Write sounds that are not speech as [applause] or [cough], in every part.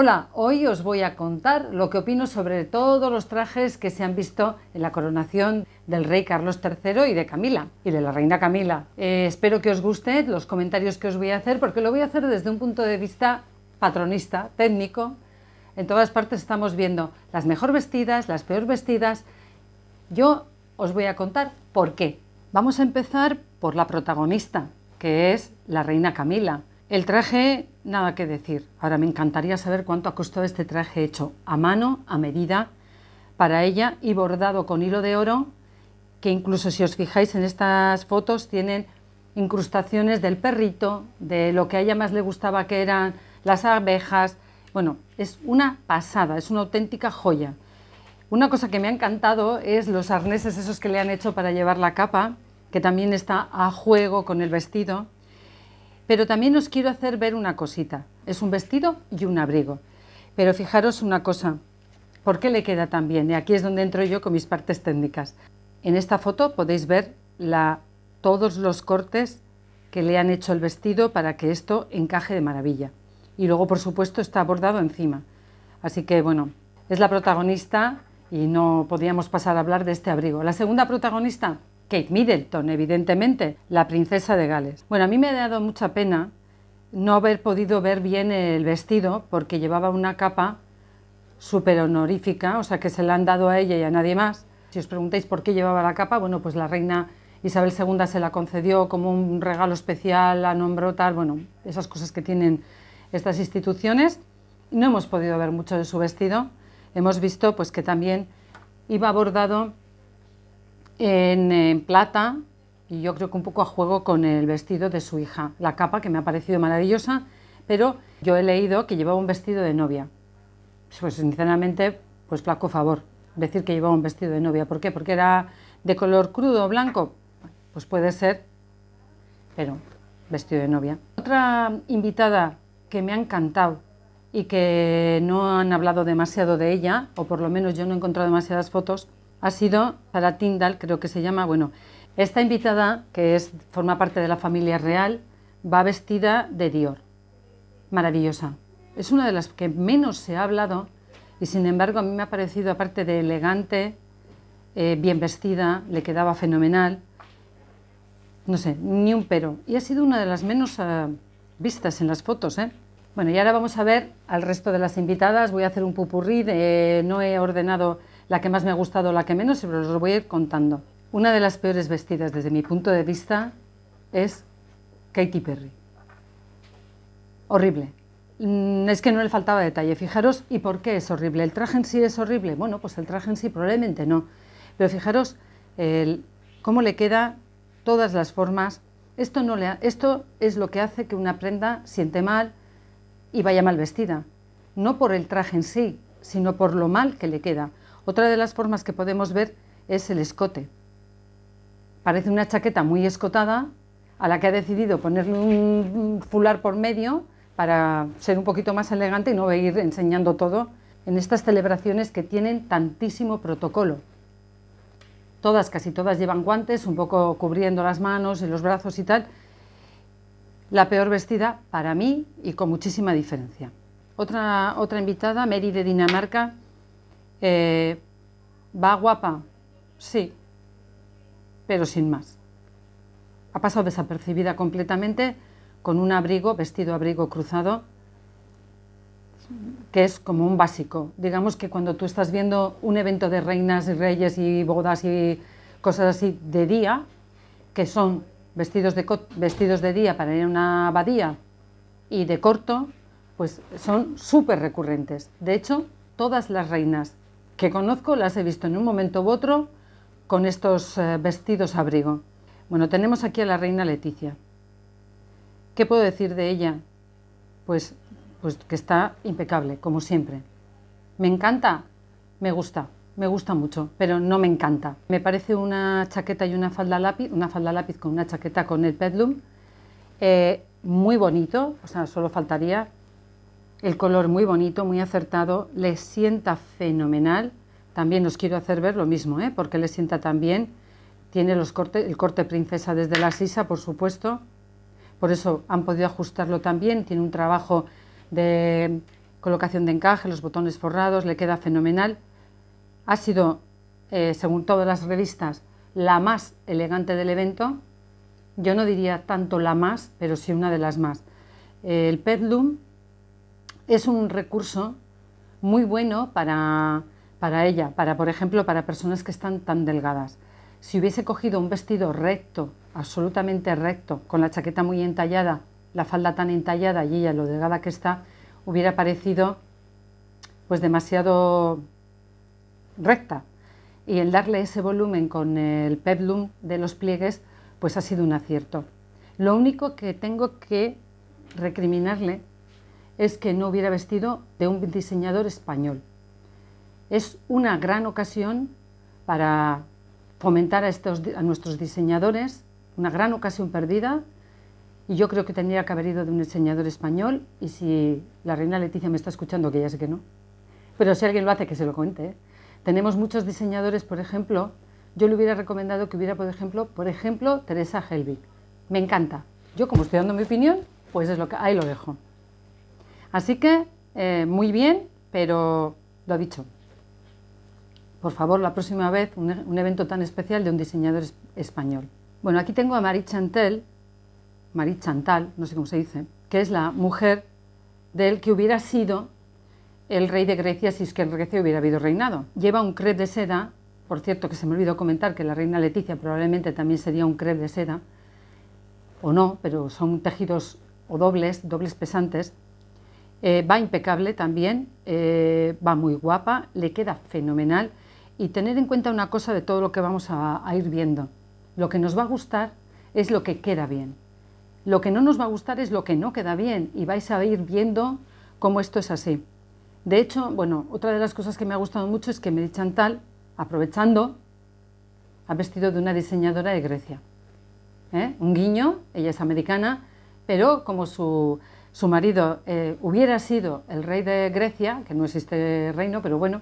Hola, hoy os voy a contar lo que opino sobre todos los trajes que se han visto en la coronación del rey Carlos III y de Camila, y de la reina Camila. Eh, espero que os gusten los comentarios que os voy a hacer, porque lo voy a hacer desde un punto de vista patronista, técnico. En todas partes estamos viendo las mejor vestidas, las peor vestidas. Yo os voy a contar por qué. Vamos a empezar por la protagonista, que es la reina Camila. El traje, nada que decir. Ahora me encantaría saber cuánto ha costado este traje hecho a mano, a medida, para ella y bordado con hilo de oro, que incluso si os fijáis en estas fotos tienen incrustaciones del perrito, de lo que a ella más le gustaba que eran las abejas. Bueno, es una pasada, es una auténtica joya. Una cosa que me ha encantado es los arneses esos que le han hecho para llevar la capa, que también está a juego con el vestido. Pero también os quiero hacer ver una cosita. Es un vestido y un abrigo. Pero fijaros una cosa, ¿por qué le queda tan bien? Y aquí es donde entro yo con mis partes técnicas. En esta foto podéis ver la, todos los cortes que le han hecho el vestido para que esto encaje de maravilla. Y luego, por supuesto, está bordado encima. Así que, bueno, es la protagonista y no podríamos pasar a hablar de este abrigo. La segunda protagonista, Kate Middleton, evidentemente, la princesa de Gales. Bueno, a mí me ha dado mucha pena no haber podido ver bien el vestido porque llevaba una capa súper honorífica, o sea que se la han dado a ella y a nadie más. Si os preguntáis por qué llevaba la capa, bueno, pues la reina Isabel II se la concedió como un regalo especial, la nombró tal, bueno, esas cosas que tienen estas instituciones. No hemos podido ver mucho de su vestido, hemos visto pues que también iba bordado en, plata y yo creo que un poco a juego con el vestido de su hija, la capa que me ha parecido maravillosa, pero yo he leído que llevaba un vestido de novia. Pues sinceramente, pues flaco favor decir que llevaba un vestido de novia. ¿Por qué? Porque era de color crudo, blanco. Pues puede ser, pero vestido de novia. Otra invitada que me ha encantado y que no han hablado demasiado de ella, o por lo menos yo no he encontrado demasiadas fotos, ha sido para Tyndall, creo que se llama. Bueno, esta invitada, que es, forma parte de la familia real, va vestida de Dior. Maravillosa. Es una de las que menos se ha hablado y sin embargo a mí me ha parecido, aparte de elegante, eh, bien vestida, le quedaba fenomenal. No sé, ni un pero. Y ha sido una de las menos ah, vistas en las fotos, ¿eh? Bueno, y ahora vamos a ver al resto de las invitadas. Voy a hacer un pupurrí. Eh, no he ordenado la que más me ha gustado, la que menos, pero os voy a ir contando. Una de las peores vestidas desde mi punto de vista es Katy Perry. Horrible. Mm, es que no le faltaba detalle, fijaros, ¿y por qué es horrible? ¿El traje en sí es horrible? Bueno, pues el traje en sí probablemente no, pero fijaros cómo le queda todas las formas. Esto, no le esto es lo que hace que una prenda siente mal y vaya mal vestida, no por el traje en sí, sino por lo mal que le queda. Otra de las formas que podemos ver es el escote. Parece una chaqueta muy escotada a la que ha decidido ponerle un fular por medio para ser un poquito más elegante y no ir enseñando todo en estas celebraciones que tienen tantísimo protocolo. Todas, casi todas llevan guantes, un poco cubriendo las manos y los brazos y tal. La peor vestida para mí y con muchísima diferencia. Otra, otra invitada, Mary de Dinamarca, eh, ¿Va guapa? Sí, pero sin más. Ha pasado desapercibida completamente con un abrigo, vestido abrigo cruzado, que es como un básico. Digamos que cuando tú estás viendo un evento de reinas y reyes y bodas y cosas así de día, que son vestidos de, vestidos de día para ir a una abadía y de corto, pues son súper recurrentes. De hecho, todas las reinas que conozco las he visto en un momento u otro con estos eh, vestidos abrigo. Bueno, tenemos aquí a la reina Leticia. ¿Qué puedo decir de ella? Pues, pues que está impecable, como siempre. ¿Me encanta? Me gusta, me gusta mucho, pero no me encanta. Me parece una chaqueta y una falda lápiz, una falda lápiz con una chaqueta con el pedlum. Eh, muy bonito, o sea, solo faltaría el color muy bonito, muy acertado, le sienta fenomenal. También os quiero hacer ver lo mismo, ¿eh? porque le sienta tan bien. Tiene los cortes, el corte princesa desde la sisa, por supuesto. Por eso han podido ajustarlo también. Tiene un trabajo de colocación de encaje, los botones forrados, le queda fenomenal. Ha sido, eh, según todas las revistas, la más elegante del evento. Yo no diría tanto la más, pero sí una de las más. El Petlum es un recurso muy bueno para, ella, para, por ejemplo, para personas que están tan delgadas. Si hubiese cogido un vestido recto, absolutamente recto, con la chaqueta muy entallada, la falda tan entallada y ella lo delgada que está, hubiera parecido pues demasiado recta. Y el darle ese volumen con el peplum de los pliegues, pues ha sido un acierto. Lo único que tengo que recriminarle es que no hubiera vestido de un diseñador español. Es una gran ocasión para fomentar a, nuestros diseñadores, una gran ocasión perdida, y yo creo que tendría que haber ido de un diseñador español, y si la reina Leticia me está escuchando, que ya sé que no, pero si alguien lo hace, que se lo cuente. ¿eh? Tenemos muchos diseñadores, por ejemplo, yo le hubiera recomendado que hubiera, por ejemplo, por ejemplo Teresa Helvig. Me encanta. Yo, como estoy dando mi opinión, pues es lo que ahí lo dejo. Así que, eh, muy bien, pero lo ha dicho. Por favor, la próxima vez un, evento tan especial de un diseñador español. Bueno, aquí tengo a Marie Chantel, Marie Chantal, no sé cómo se dice, que es la mujer del que hubiera sido el rey de Grecia si es que en Grecia hubiera habido reinado. Lleva un crep de seda, por cierto que se me olvidó comentar que la reina Leticia probablemente también sería un crep de seda, o no, pero son tejidos o dobles, dobles pesantes, eh, va impecable también, eh, va muy guapa, le queda fenomenal. Y tener en cuenta una cosa de todo lo que vamos a, ir viendo. Lo que nos va a gustar es lo que queda bien. Lo que no nos va a gustar es lo que no queda bien y vais a ir viendo cómo esto es así. De hecho, bueno, otra de las cosas que me ha gustado mucho es que Mary Chantal, aprovechando, ha vestido de una diseñadora de Grecia. ¿eh? Un guiño, ella es americana, pero como su su marido eh, hubiera sido el rey de Grecia, que no existe reino, pero bueno,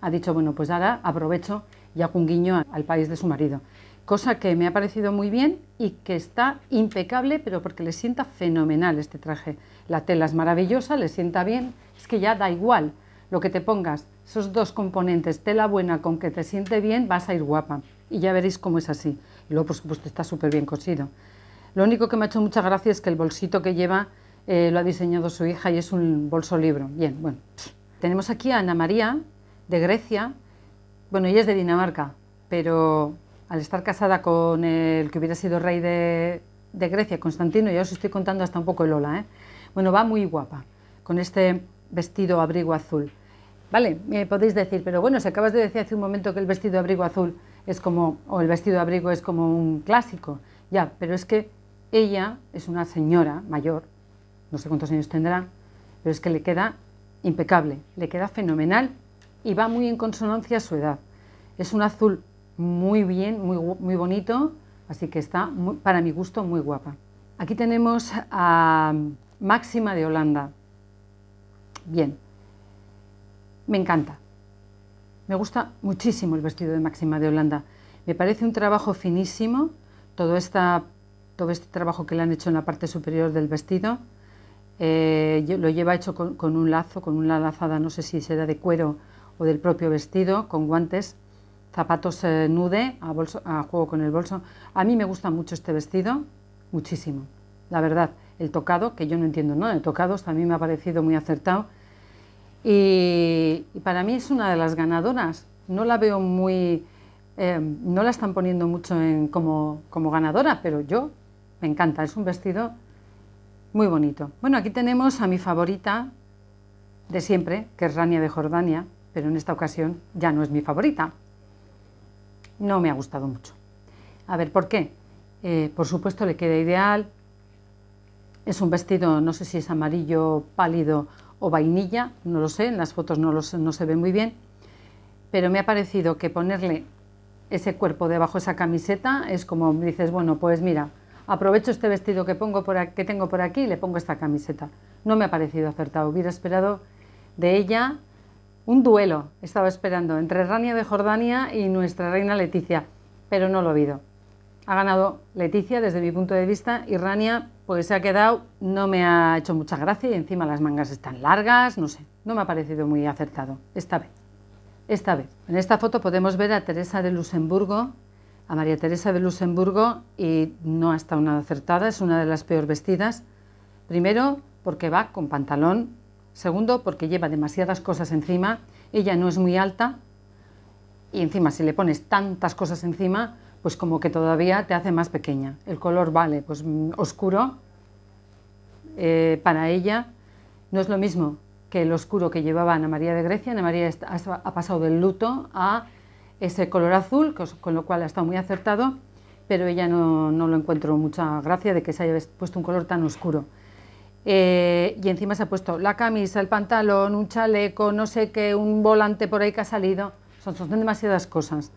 ha dicho, bueno, pues ahora aprovecho y hago un guiño al país de su marido. Cosa que me ha parecido muy bien y que está impecable, pero porque le sienta fenomenal este traje. La tela es maravillosa, le sienta bien, es que ya da igual lo que te pongas, esos dos componentes, tela buena con que te siente bien, vas a ir guapa. Y ya veréis cómo es así. Y luego, por supuesto, está súper bien cosido. Lo único que me ha hecho mucha gracia es que el bolsito que lleva eh, lo ha diseñado su hija y es un bolso libro. Bien, bueno. Tenemos aquí a Ana María, de Grecia. Bueno, ella es de Dinamarca, pero al estar casada con el que hubiera sido rey de, Grecia, Constantino, ya os estoy contando hasta un poco el Lola, ¿eh? Bueno, va muy guapa, con este vestido abrigo azul. Vale, me podéis decir, pero bueno, si acabas de decir hace un momento que el vestido abrigo azul es como, o el vestido abrigo es como un clásico, ya, pero es que ella es una señora mayor no sé cuántos años tendrá, pero es que le queda impecable, le queda fenomenal y va muy en consonancia a su edad. Es un azul muy bien, muy, muy bonito, así que está para mi gusto muy guapa. Aquí tenemos a Máxima de Holanda. Bien, me encanta. Me gusta muchísimo el vestido de Máxima de Holanda. Me parece un trabajo finísimo, todo, todo este trabajo que le han hecho en la parte superior del vestido. Eh, lo lleva hecho con, un lazo, con una lazada, no sé si será de cuero o del propio vestido, con guantes, zapatos eh, nude, a, bolso, a juego con el bolso. A mí me gusta mucho este vestido, muchísimo, la verdad. El tocado, que yo no entiendo ¿no? de tocados, también me ha parecido muy acertado. Y, para mí es una de las ganadoras. No la veo muy... Eh, no la están poniendo mucho en, como, como ganadora, pero yo me encanta. Es un vestido muy bonito. Bueno, aquí tenemos a mi favorita de siempre, que es Rania de Jordania, pero en esta ocasión ya no es mi favorita. No me ha gustado mucho. A ver, ¿por qué? Eh, por supuesto le queda ideal. Es un vestido, no sé si es amarillo pálido o vainilla, no lo sé, en las fotos no, no se ve muy bien, pero me ha parecido que ponerle ese cuerpo debajo de esa camiseta es como dices, bueno, pues mira, aprovecho este vestido que, pongo por tengo por aquí y le pongo esta camiseta. No me ha parecido acertado, hubiera esperado de ella un duelo, estaba esperando, entre Rania de Jordania y nuestra reina Leticia, pero no lo ha habido. Ha ganado Leticia desde mi punto de vista y Rania pues se ha quedado, no me ha hecho mucha gracia y encima las mangas están largas, no sé, no me ha parecido muy acertado, esta vez. Esta vez. En esta foto podemos ver a Teresa de Luxemburgo a María Teresa de Luxemburgo y no hasta una acertada, es una de las peor vestidas. Primero, porque va con pantalón. Segundo, porque lleva demasiadas cosas encima. Ella no es muy alta y encima si le pones tantas cosas encima, pues como que todavía te hace más pequeña. El color vale, pues mm, oscuro eh, para ella no es lo mismo que el oscuro que llevaba Ana María de Grecia. Ana María ha pasado del luto a ese color azul, con lo cual ha estado muy acertado, pero ella no, lo encuentro mucha gracia de que se haya puesto un color tan oscuro. Eh, y encima se ha puesto la camisa, el pantalón, un chaleco, no sé qué, un volante por ahí que ha salido. Son, son demasiadas cosas.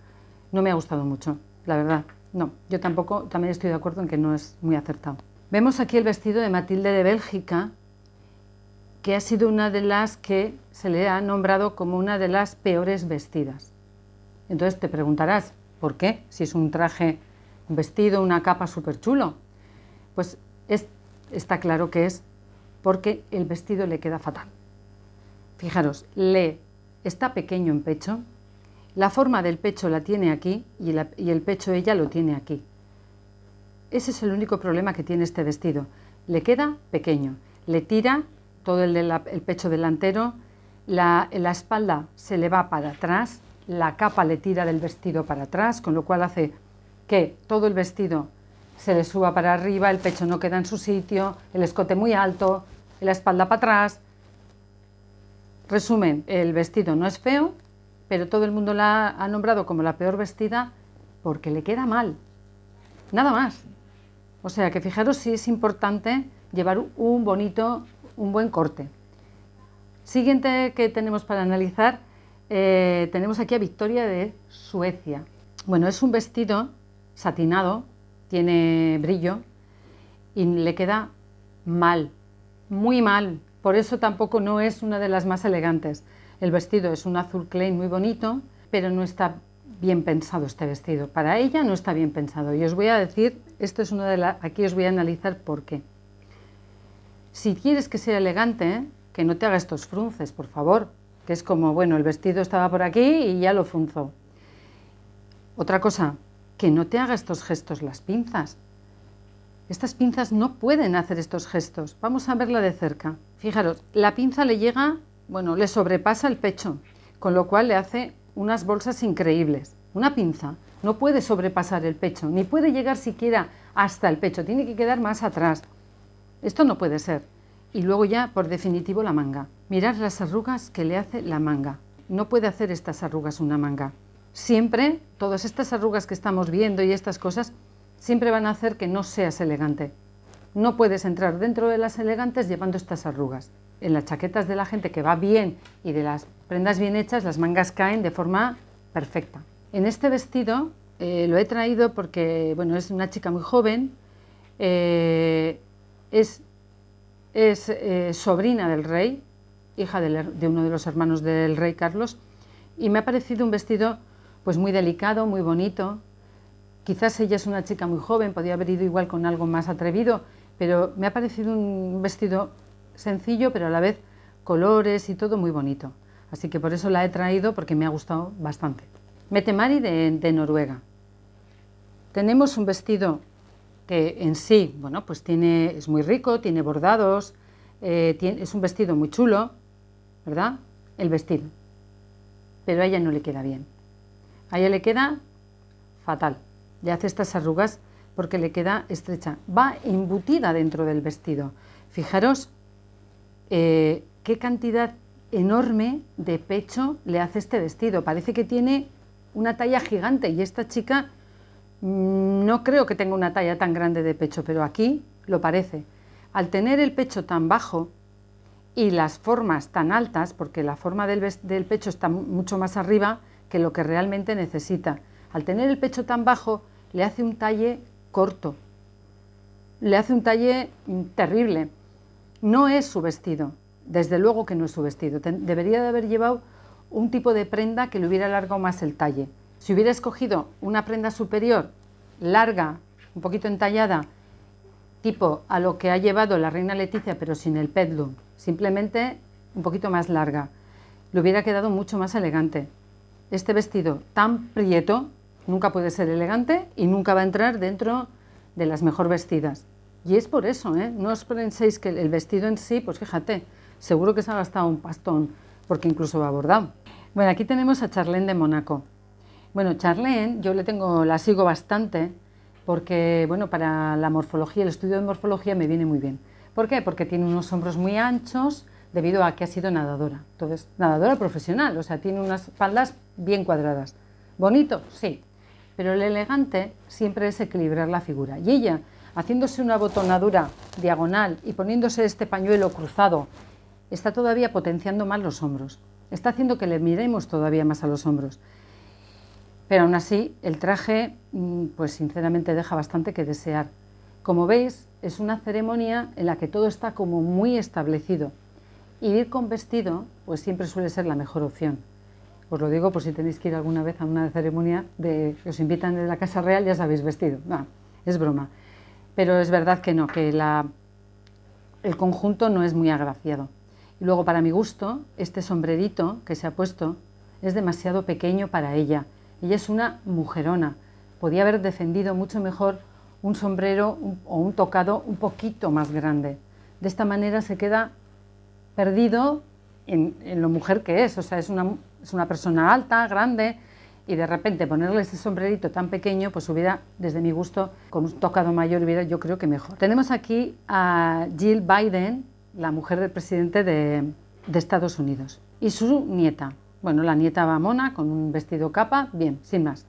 No me ha gustado mucho, la verdad. No, yo tampoco, también estoy de acuerdo en que no es muy acertado. Vemos aquí el vestido de Matilde de Bélgica, que ha sido una de las que se le ha nombrado como una de las peores vestidas. Entonces te preguntarás, ¿por qué? Si es un traje, un vestido, una capa súper chulo. Pues está claro que es porque el vestido le queda fatal. Fijaros, le está pequeño en pecho, la forma del pecho la tiene aquí y, el pecho ella lo tiene aquí. Ese es el único problema que tiene este vestido. Le queda pequeño, le tira todo el, pecho delantero, la espalda se le va para atrás, la capa le tira del vestido para atrás, con lo cual hace que todo el vestido se le suba para arriba, el pecho no queda en su sitio, el escote muy alto, la espalda para atrás. Resumen, el vestido no es feo, pero todo el mundo la ha nombrado como la peor vestida porque le queda mal. Nada más. O sea que fijaros si es importante llevar un bonito, un buen corte. Siguiente que tenemos para analizar eh, tenemos aquí a Victoria de Suecia. Bueno, es un vestido satinado, tiene brillo y le queda mal, muy mal. Por eso tampoco no es una de las más elegantes. El vestido es un azul clay muy bonito, pero no está bien pensado este vestido. Para ella no está bien pensado. Y os voy a decir, esto es una de las... Aquí os voy a analizar por qué. Si quieres que sea elegante, ¿eh? que no te haga estos frunces, por favor, que es como, bueno, el vestido estaba por aquí y ya lo funzó. Otra cosa, que no te haga estos gestos las pinzas. Estas pinzas no pueden hacer estos gestos. Vamos a verla de cerca. Fijaros, la pinza le llega, bueno, le sobrepasa el pecho, con lo cual le hace unas bolsas increíbles. Una pinza no puede sobrepasar el pecho, ni puede llegar siquiera hasta el pecho, tiene que quedar más atrás. Esto no puede ser. Y luego ya, por definitivo, la manga. Mirad las arrugas que le hace la manga. No puede hacer estas arrugas una manga. Siempre, todas estas arrugas que estamos viendo y estas cosas, siempre van a hacer que no seas elegante. No puedes entrar dentro de las elegantes llevando estas arrugas. En las chaquetas de la gente que va bien y de las prendas bien hechas, las mangas caen de forma perfecta. En este vestido eh, lo he traído porque bueno, es una chica muy joven, eh, es, eh, sobrina del rey, hija de uno de los hermanos del rey Carlos, y me ha parecido un vestido pues muy delicado, muy bonito. Quizás ella es una chica muy joven, podía haber ido igual con algo más atrevido, pero me ha parecido un vestido sencillo, pero a la vez colores y todo muy bonito. Así que por eso la he traído porque me ha gustado bastante. ...Mete Mari de Noruega. Tenemos un vestido que en sí, bueno, pues tiene, es muy rico, tiene bordados, eh, es un vestido muy chulo, ¿verdad? El vestido. Pero a ella no le queda bien. A ella le queda fatal. Le hace estas arrugas porque le queda estrecha. Va embutida dentro del vestido. Fijaros eh, qué cantidad enorme de pecho le hace este vestido. Parece que tiene una talla gigante y esta chica mm, no creo que tenga una talla tan grande de pecho, pero aquí lo parece. Al tener el pecho tan bajo, y las formas tan altas, porque la forma del, pecho está mucho más arriba que lo que realmente necesita. Al tener el pecho tan bajo, le hace un talle corto, le hace un talle terrible. No es su vestido, desde luego que no es su vestido. Debería de haber llevado un tipo de prenda que le hubiera alargado más el talle. Si hubiera escogido una prenda superior, larga, un poquito entallada, tipo a lo que ha llevado la reina Leticia, pero sin el pedlum, simplemente un poquito más larga. Le hubiera quedado mucho más elegante. Este vestido tan prieto nunca puede ser elegante y nunca va a entrar dentro de las mejor vestidas. Y es por eso, ¿eh? no os penséis que el vestido en sí, pues fíjate, seguro que se ha gastado un pastón, porque incluso va bordado. Bueno, aquí tenemos a Charlene de Mónaco. Bueno, Charlene, yo le tengo, la sigo bastante, porque bueno, para la morfología, el estudio de morfología me viene muy bien. ¿Por qué? Porque tiene unos hombros muy anchos debido a que ha sido nadadora. Entonces, nadadora profesional, o sea, tiene unas faldas bien cuadradas. Bonito, sí, pero el elegante siempre es equilibrar la figura. Y ella, haciéndose una botonadura diagonal y poniéndose este pañuelo cruzado, está todavía potenciando más los hombros. Está haciendo que le miremos todavía más a los hombros. Pero aún así, el traje, mm, pues sinceramente, deja bastante que desear. Como veis, es una ceremonia en la que todo está como muy establecido. Y ir con vestido, pues siempre suele ser la mejor opción. Os lo digo por si tenéis que ir alguna vez a una ceremonia de que os invitan de la Casa Real, ya sabéis vestido. es broma. Pero es verdad que no, que la, el conjunto no es muy agraciado. Y luego, para mi gusto, este sombrerito que se ha puesto es demasiado pequeño para ella. Ella es una mujerona. Podía haber defendido mucho mejor un sombrero o un tocado un poquito más grande. De esta manera se queda perdido en, lo mujer que es, o sea, es una, es una persona alta, grande, y de repente ponerle ese sombrerito tan pequeño, pues hubiera, desde mi gusto, con un tocado mayor hubiera yo creo que mejor. Tenemos aquí a Jill Biden, la mujer del presidente de, de Estados Unidos, y su nieta. Bueno, la nieta va mona, con un vestido capa, bien, sin más.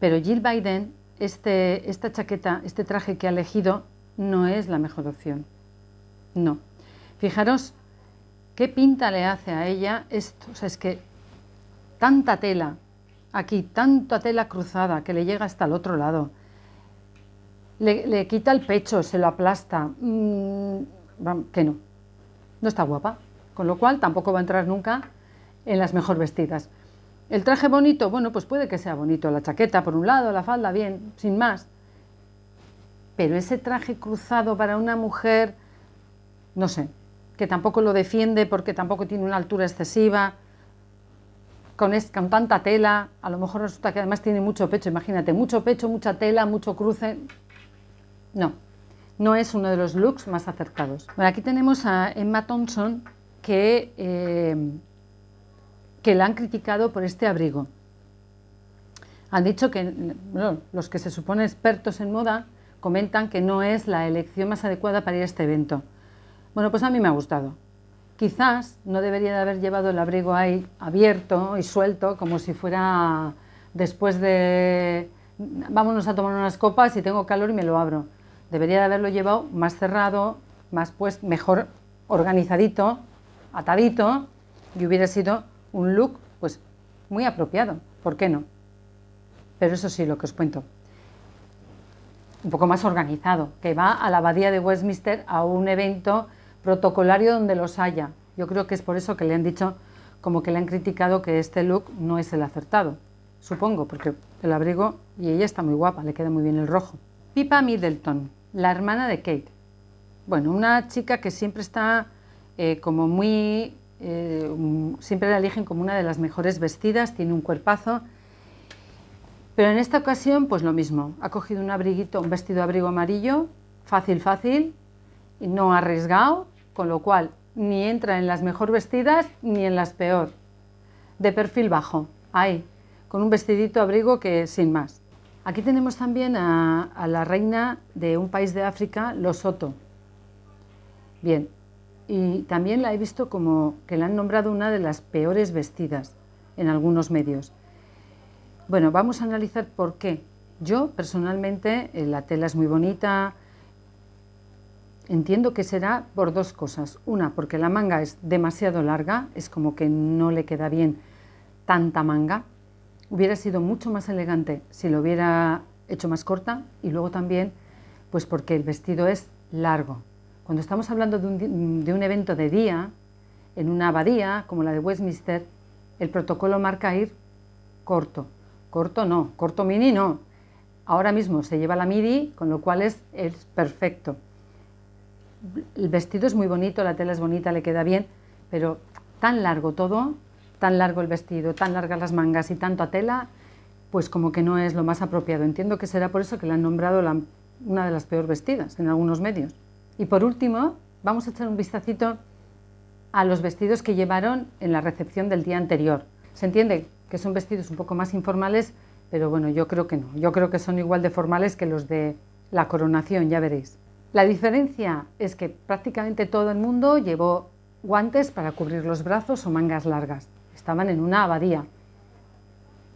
Pero Jill Biden este, esta chaqueta, este traje que ha elegido no es la mejor opción. No. Fijaros qué pinta le hace a ella esto. O sea, es que tanta tela aquí, tanta tela cruzada que le llega hasta el otro lado. Le, quita el pecho, se lo aplasta. Mm, que no. No está guapa. Con lo cual tampoco va a entrar nunca en las mejor vestidas. El traje bonito, bueno, pues puede que sea bonito, la chaqueta por un lado, la falda bien, sin más. Pero ese traje cruzado para una mujer, no sé, que tampoco lo defiende porque tampoco tiene una altura excesiva, con, tanta tela, a lo mejor resulta que además tiene mucho pecho, imagínate, mucho pecho, mucha tela, mucho cruce. No, no es uno de los looks más acertados. Bueno, aquí tenemos a Emma Thompson que... Eh, que la han criticado por este abrigo. Han dicho que los que se suponen expertos en moda comentan que no es la elección más adecuada para ir a este evento. Bueno, pues a mí me ha gustado. Quizás no debería de haber llevado el abrigo ahí abierto y suelto como si fuera después de vámonos a tomar unas copas y tengo calor y me lo abro. Debería de haberlo llevado más cerrado, más pues mejor organizadito, atadito y hubiera sido un look pues muy apropiado, ¿por qué no? Pero eso sí, lo que os cuento, un poco más organizado, que va a la abadía de Westminster a un evento protocolario donde los haya. Yo creo que es por eso que le han dicho, como que le han criticado que este look no es el acertado. Supongo, porque el abrigo y ella está muy guapa, le queda muy bien el rojo. Pipa Middleton, la hermana de Kate. Bueno, una chica que siempre está eh, como muy eh, siempre la eligen como una de las mejores vestidas, tiene un cuerpazo. Pero en esta ocasión, pues lo mismo, ha cogido un abriguito, un vestido abrigo amarillo, fácil, fácil, y no arriesgado, con lo cual ni entra en las mejor vestidas ni en las peor. De perfil bajo, ahí, con un vestidito abrigo que sin más. Aquí tenemos también a, la reina de un país de África, soto Bien, y también la he visto como que la han nombrado una de las peores vestidas en algunos medios. Bueno, vamos a analizar por qué. Yo personalmente eh, la tela es muy bonita, entiendo que será por dos cosas. Una, porque la manga es demasiado larga, es como que no le queda bien tanta manga. Hubiera sido mucho más elegante si lo hubiera hecho más corta y luego también pues porque el vestido es largo, cuando estamos hablando de un, evento de día, en una abadía como la de Westminster, el protocolo marca ir corto. Corto no, corto mini no. Ahora mismo se lleva la midi, con lo cual es, perfecto. El vestido es muy bonito, la tela es bonita, le queda bien, pero tan largo todo, tan largo el vestido, tan largas las mangas y tanto a tela, pues como que no es lo más apropiado. Entiendo que será por eso que la han nombrado una de las peor vestidas en algunos medios. Y por último, vamos a echar un vistacito a los vestidos que llevaron en la recepción del día anterior. Se entiende que son vestidos un poco más informales, pero bueno, yo creo que no. Yo creo que son igual de formales que los de la coronación, ya veréis. La diferencia es que prácticamente todo el mundo llevó guantes para cubrir los brazos o mangas largas. Estaban en una abadía.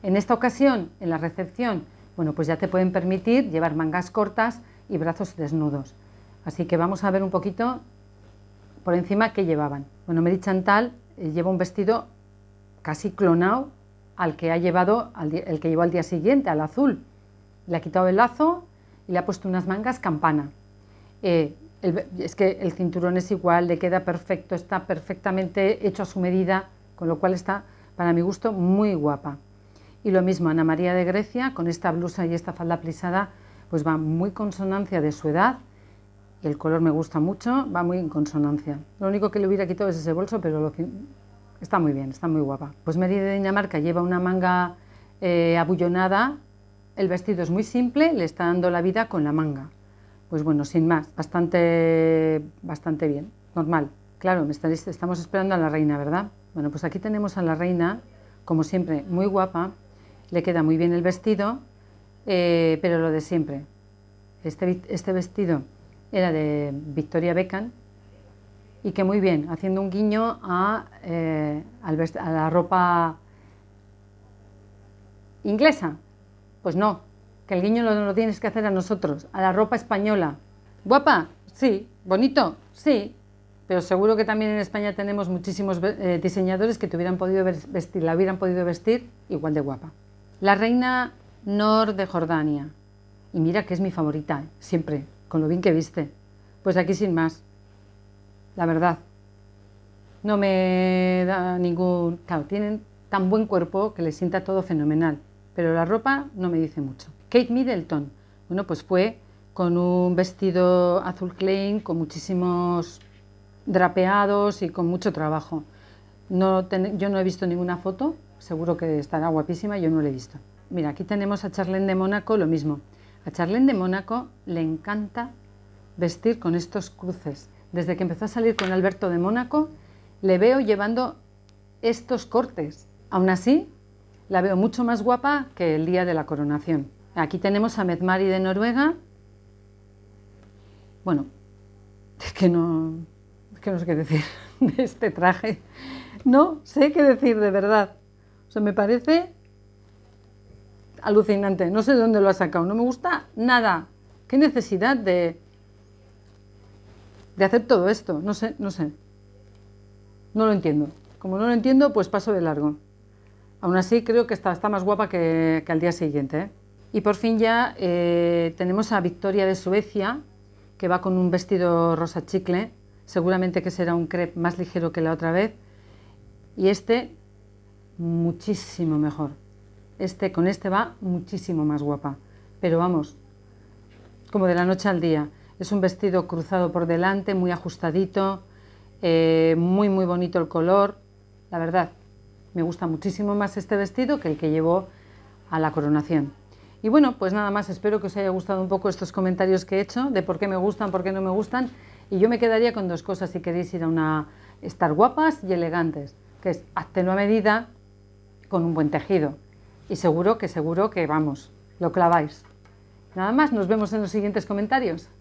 En esta ocasión, en la recepción, bueno, pues ya te pueden permitir llevar mangas cortas y brazos desnudos. Así que vamos a ver un poquito por encima qué llevaban. Bueno, Mary Chantal eh, lleva un vestido casi clonado al que ha llevado el que llevó al día siguiente, al azul. Le ha quitado el lazo y le ha puesto unas mangas campana. Eh, es que el cinturón es igual, le queda perfecto, está perfectamente hecho a su medida, con lo cual está, para mi gusto, muy guapa. Y lo mismo Ana María de Grecia, con esta blusa y esta falda plisada, pues va muy consonancia de su edad el color me gusta mucho, va muy en consonancia. Lo único que le hubiera quitado es ese bolso, pero lo está muy bien, está muy guapa. Pues María de Dinamarca lleva una manga eh, abullonada. El vestido es muy simple, le está dando la vida con la manga. Pues bueno, sin más, bastante, bastante bien, normal. Claro, estamos esperando a la reina, ¿verdad? Bueno, pues aquí tenemos a la reina, como siempre, muy guapa. Le queda muy bien el vestido, eh, pero lo de siempre. este, este vestido era de Victoria Beckham y que muy bien, haciendo un guiño a, eh, a la ropa inglesa. Pues no, que el guiño lo, lo tienes que hacer a nosotros, a la ropa española. Guapa, sí, bonito, sí, pero seguro que también en España tenemos muchísimos eh, diseñadores que te hubieran podido vestir, la hubieran podido vestir igual de guapa. La reina Nor de Jordania, y mira que es mi favorita, ¿eh? siempre, con lo bien que viste. Pues aquí sin más, la verdad. No me da ningún... Claro, tienen tan buen cuerpo que les sienta todo fenomenal, pero la ropa no me dice mucho. Kate Middleton, bueno, pues fue con un vestido azul clean, con muchísimos drapeados y con mucho trabajo. yo no he visto ninguna foto, seguro que estará guapísima, yo no la he visto. Mira, aquí tenemos a Charlene de Mónaco, lo mismo. A Charlene de Mónaco le encanta vestir con estos cruces. Desde que empezó a salir con Alberto de Mónaco, le veo llevando estos cortes. Aún así, la veo mucho más guapa que el día de la coronación. Aquí tenemos a Medmari de Noruega. Bueno, [laughs] es que no, que no sé qué decir [laughs] de este traje. No sé qué decir de verdad. O sea, me parece alucinante. No sé de dónde lo ha sacado. No me gusta nada. ¿Qué necesidad de, de hacer todo esto? No sé, no sé. No lo entiendo. Como no lo entiendo, pues paso de largo. Aún así, creo que está, está más guapa que, al día siguiente. ¿eh? Y por fin ya eh, tenemos a Victoria de Suecia, que va con un vestido rosa chicle, seguramente que será un crepe más ligero que la otra vez, y este muchísimo mejor este, con este va muchísimo más guapa. Pero vamos, como de la noche al día. Es un vestido cruzado por delante, muy ajustadito, eh, muy muy bonito el color. La verdad, me gusta muchísimo más este vestido que el que llevó a la coronación. Y bueno, pues nada más, espero que os haya gustado un poco estos comentarios que he hecho, de por qué me gustan, por qué no me gustan. Y yo me quedaría con dos cosas si queréis ir a una... estar guapas y elegantes, que es hazte a medida con un buen tejido y seguro que seguro que vamos, lo claváis. Nada más, nos vemos en los siguientes comentarios.